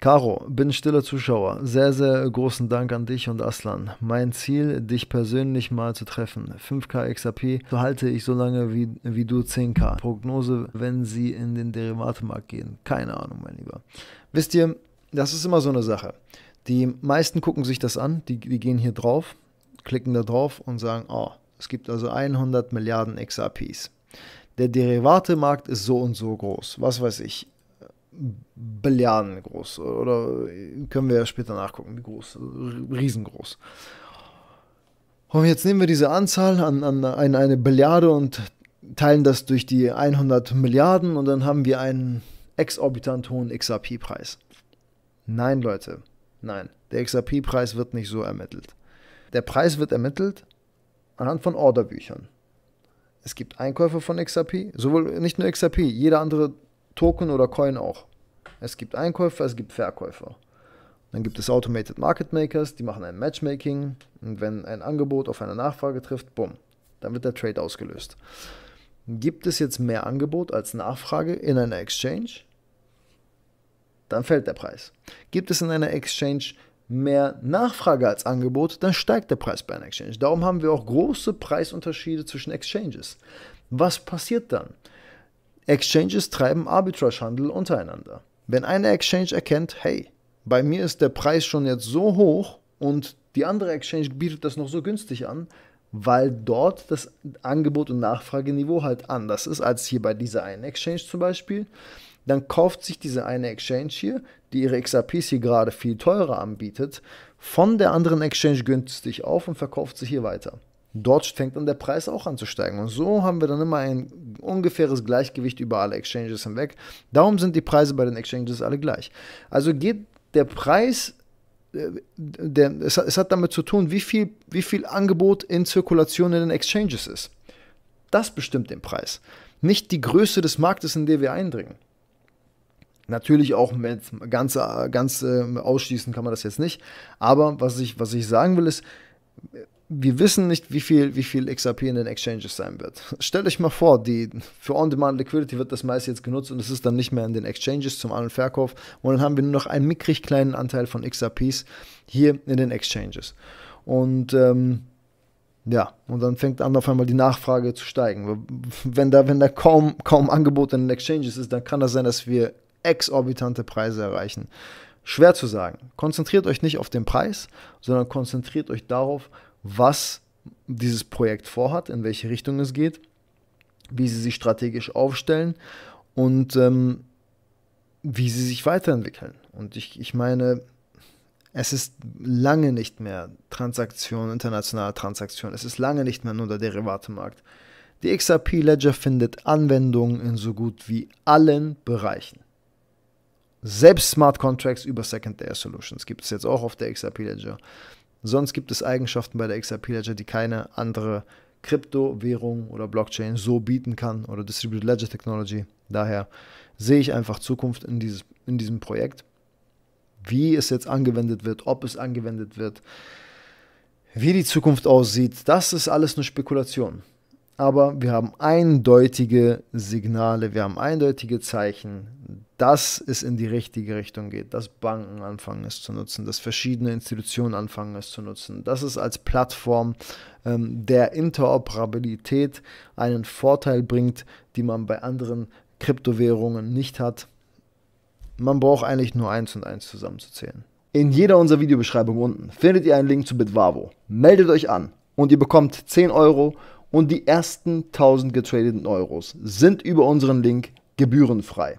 Caro, bin stiller Zuschauer. Sehr, sehr großen Dank an dich und Aslan. Mein Ziel, dich persönlich mal zu treffen. 5K XAP halte ich so lange wie, wie du 10K. Prognose, wenn sie in den Derivatemarkt gehen. Keine Ahnung, mein Lieber. Wisst ihr, das ist immer so eine Sache. Die meisten gucken sich das an, die, die gehen hier drauf, klicken da drauf und sagen, oh, es gibt also 100 Milliarden XRPs. Der Derivatemarkt ist so und so groß. Was weiß ich. Billiarden groß. Oder können wir später nachgucken, wie groß. Riesengroß. Und jetzt nehmen wir diese Anzahl an, an, an eine Billiarde und teilen das durch die 100 Milliarden und dann haben wir einen exorbitant hohen XRP-Preis. Nein, Leute, nein. Der XRP-Preis wird nicht so ermittelt. Der Preis wird ermittelt anhand von Orderbüchern. Es gibt Einkäufe von XRP, sowohl nicht nur XRP, jeder andere Token oder Coin auch. Es gibt Einkäufer, es gibt Verkäufer. Dann gibt es Automated Market Makers, die machen ein Matchmaking und wenn ein Angebot auf eine Nachfrage trifft, bumm, dann wird der Trade ausgelöst. Gibt es jetzt mehr Angebot als Nachfrage in einer Exchange? Dann fällt der Preis. Gibt es in einer Exchange mehr Nachfrage als Angebot, dann steigt der Preis bei einer Exchange. Darum haben wir auch große Preisunterschiede zwischen Exchanges. Was passiert dann? Exchanges treiben Arbitrage-Handel untereinander. Wenn eine Exchange erkennt, hey, bei mir ist der Preis schon jetzt so hoch und die andere Exchange bietet das noch so günstig an, weil dort das Angebot- und Nachfrageniveau halt anders ist als hier bei dieser einen Exchange zum Beispiel, dann kauft sich diese eine Exchange hier, die ihre XRPs hier gerade viel teurer anbietet, von der anderen Exchange günstig auf und verkauft sie hier weiter dort fängt dann der Preis auch an zu steigen. Und so haben wir dann immer ein ungefähres Gleichgewicht über alle Exchanges hinweg. Darum sind die Preise bei den Exchanges alle gleich. Also geht der Preis, äh, der, es, es hat damit zu tun, wie viel, wie viel Angebot in Zirkulation in den Exchanges ist. Das bestimmt den Preis, nicht die Größe des Marktes, in der wir eindringen. Natürlich auch mit ganz, äh, ganz äh, ausschließen kann man das jetzt nicht. Aber was ich, was ich sagen will, ist, wir wissen nicht, wie viel, wie viel XRP in den Exchanges sein wird. Stellt euch mal vor, die, für On-Demand-Liquidity wird das meist jetzt genutzt und es ist dann nicht mehr in den Exchanges zum An- und Verkauf. Und dann haben wir nur noch einen mickrig kleinen Anteil von XRPs hier in den Exchanges. Und ähm, ja, und dann fängt an auf einmal die Nachfrage zu steigen. Wenn da, wenn da kaum, kaum Angebot in den Exchanges ist, dann kann das sein, dass wir exorbitante Preise erreichen. Schwer zu sagen. Konzentriert euch nicht auf den Preis, sondern konzentriert euch darauf, was dieses Projekt vorhat, in welche Richtung es geht, wie sie sich strategisch aufstellen und ähm, wie sie sich weiterentwickeln. Und ich, ich meine, es ist lange nicht mehr Transaktion, internationale Transaktion. Es ist lange nicht mehr nur der Derivatemarkt. Die XRP Ledger findet Anwendungen in so gut wie allen Bereichen. Selbst Smart Contracts über Second Layer Solutions gibt es jetzt auch auf der XRP Ledger. Sonst gibt es Eigenschaften bei der XRP Ledger, die keine andere Kryptowährung oder Blockchain so bieten kann oder Distributed Ledger Technology. Daher sehe ich einfach Zukunft in, dieses, in diesem Projekt. Wie es jetzt angewendet wird, ob es angewendet wird, wie die Zukunft aussieht, das ist alles nur Spekulation. Aber wir haben eindeutige Signale, wir haben eindeutige Zeichen, dass es in die richtige Richtung geht, dass Banken anfangen es zu nutzen, dass verschiedene Institutionen anfangen es zu nutzen, dass es als Plattform ähm, der Interoperabilität einen Vorteil bringt, die man bei anderen Kryptowährungen nicht hat. Man braucht eigentlich nur eins und eins zusammenzuzählen. In jeder unserer Videobeschreibung unten findet ihr einen Link zu Bitwavo. Meldet euch an und ihr bekommt 10 Euro und die ersten 1000 getradeten Euros sind über unseren Link gebührenfrei.